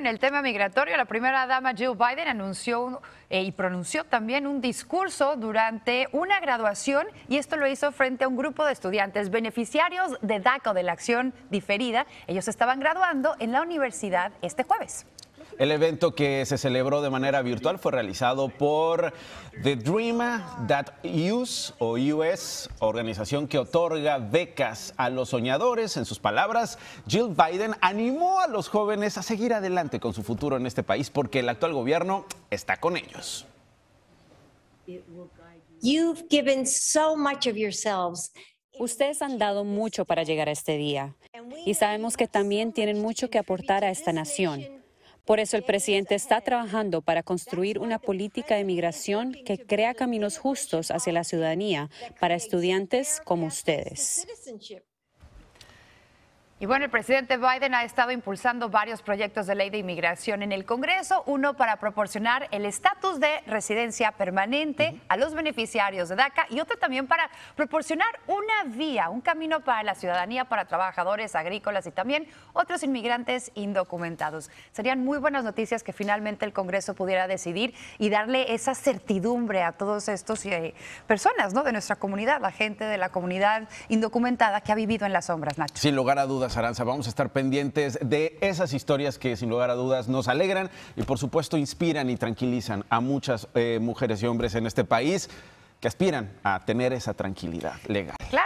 En el tema migratorio, la primera dama Jill Biden anunció eh, y pronunció también un discurso durante una graduación y esto lo hizo frente a un grupo de estudiantes beneficiarios de DACA o de la acción diferida. Ellos estaban graduando en la universidad este jueves. El evento que se celebró de manera virtual fue realizado por The Dream That Use o US, organización que otorga becas a los soñadores. En sus palabras, Jill Biden animó a los jóvenes a seguir adelante con su futuro en este país porque el actual gobierno está con ellos. much yourselves. Ustedes han dado mucho para llegar a este día y sabemos que también tienen mucho que aportar a esta nación. Por eso el presidente está trabajando para construir una política de migración que crea caminos justos hacia la ciudadanía para estudiantes como ustedes. Y bueno, el presidente Biden ha estado impulsando varios proyectos de ley de inmigración en el Congreso, uno para proporcionar el estatus de residencia permanente a los beneficiarios de DACA y otro también para proporcionar una vía, un camino para la ciudadanía, para trabajadores agrícolas y también otros inmigrantes indocumentados. Serían muy buenas noticias que finalmente el Congreso pudiera decidir y darle esa certidumbre a todos estos eh, personas ¿no? de nuestra comunidad, la gente de la comunidad indocumentada que ha vivido en las sombras, Nacho. Sin lugar a duda Vamos a estar pendientes de esas historias que sin lugar a dudas nos alegran y por supuesto inspiran y tranquilizan a muchas eh, mujeres y hombres en este país que aspiran a tener esa tranquilidad legal. Claro.